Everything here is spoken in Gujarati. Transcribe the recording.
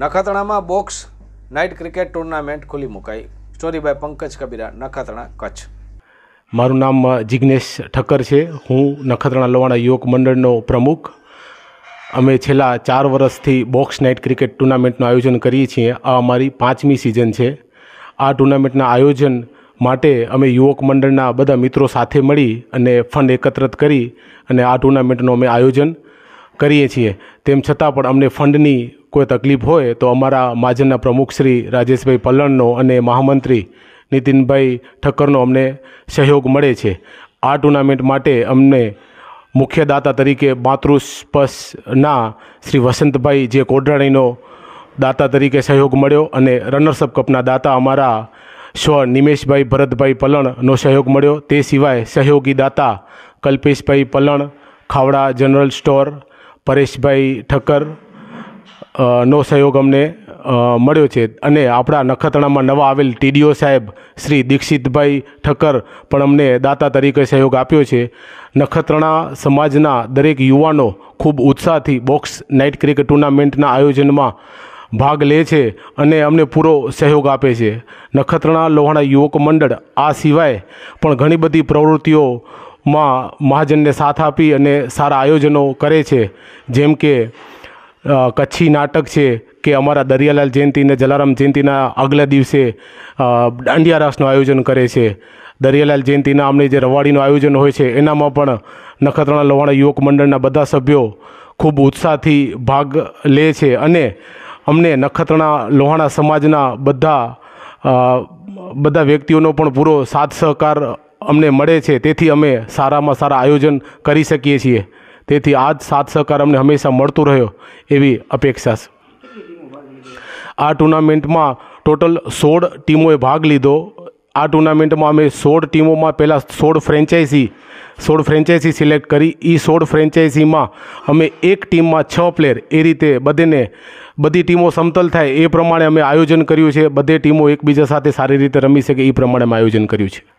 નખત્રાણામાં બોક્સ નાઇટ ક્રિકેટ ટુર્નામેન્ટ ખુલી મુકાઈ સ્ટોરી બાય પંકજ કબીરા નખત્રાણા કચ્છ મારું નામ જિગ્નેશ ઠક્કર છે હું નખત્રાણા લવાણા યુવક મંડળનો પ્રમુખ અમે છેલ્લા ચાર વર્ષથી બોક્સ નાઇટ ક્રિકેટ ટુર્નામેન્ટનું આયોજન કરીએ છીએ આ અમારી પાંચમી સિઝન છે આ ટુર્નામેન્ટના આયોજન માટે અમે યુવક મંડળના બધા મિત્રો સાથે મળી અને ફંડ એકત્રિત કરી અને આ ટુર્નામેન્ટનું અમે આયોજન કરીએ છીએ તેમ છતાં પણ અમને ફંડની કોઈ તકલીફ હોય તો અમારા મહાજનના પ્રમુખ શ્રી રાજેશભાઈ પલણનો અને મહામંત્રી નીતિનભાઈ ઠક્કરનો અમને સહયોગ મળે છે આ ટુર્નામેન્ટ માટે અમને મુખ્ય દાતા તરીકે માતૃસ્પર્શના શ્રી વસંતભાઈ જે કોડરાણીનો દાતા તરીકે સહયોગ મળ્યો અને રનર્સઅપ કપના દાતા અમારા સ્વ નિમેશભાઈ ભરતભાઈ પલણનો સહયોગ મળ્યો તે સિવાય સહયોગી દાતા કલ્પેશભાઈ પલણ ખાવડા જનરલ સ્ટોર પરેશભાઈ ઠક્કર નો સહયોગ અમને મળ્યો છે અને આપણા નખત્રાણામાં નવા આવેલ ટીડીઓ સાહેબ શ્રી દીક્ષિતભાઈ ઠક્કર પણ અમને દાતા તરીકે સહયોગ આપ્યો છે નખત્રાણા સમાજના દરેક યુવાનો ખૂબ ઉત્સાહથી બોક્સ નાઇટ ક્રિકેટ ટુર્નામેન્ટના આયોજનમાં ભાગ લે છે અને અમને પૂરો સહયોગ આપે છે નખત્રાણા લોહાણા યુવક મંડળ આ સિવાય પણ ઘણી બધી પ્રવૃત્તિઓ માં મહાજનને સાથ આપી અને સારા આયોજનો કરે છે જેમ કે કચ્છી નાટક છે કે અમારા દરિયાલાલ જયંતિ ને જલારામ જયંતિના આગલા દિવસે દાંડિયા રાસનું આયોજન કરે છે દરિયાલાલ જયંતિના અમને જે રવાડીનું આયોજન હોય છે એનામાં પણ નખત્રાણા લવાણા યુવક મંડળના બધા સભ્યો ખૂબ ઉત્સાહથી ભાગ લે છે અને અમને નખત્રાણા લોહાણા સમાજના બધા બધા વ્યક્તિઓનો પણ પૂરો સાથ સહકાર અમને મળે છે તેથી અમે સારામાં સારા આયોજન કરી શકીએ છીએ તેથી આ જ સાથ સહકાર અમને હંમેશા મળતું રહ્યો એવી અપેક્ષા છે આ ટુર્નામેન્ટમાં ટોટલ સોળ ટીમોએ ભાગ લીધો આ ટુર્નામેન્ટમાં અમે સોળ ટીમોમાં પહેલાં સોળ ફ્રેન્ચાઇઝી સોળ ફ્રેન્ચાઇઝી સિલેક્ટ કરી એ સોળ ફ્રેન્ચાઇઝીમાં અમે એક ટીમમાં છ પ્લેયર એ રીતે બધેને બધી ટીમો સમતલ થાય એ પ્રમાણે અમે આયોજન કર્યું છે બધે ટીમો એકબીજા સાથે સારી રીતે રમી શકે એ પ્રમાણે અમે આયોજન કર્યું છે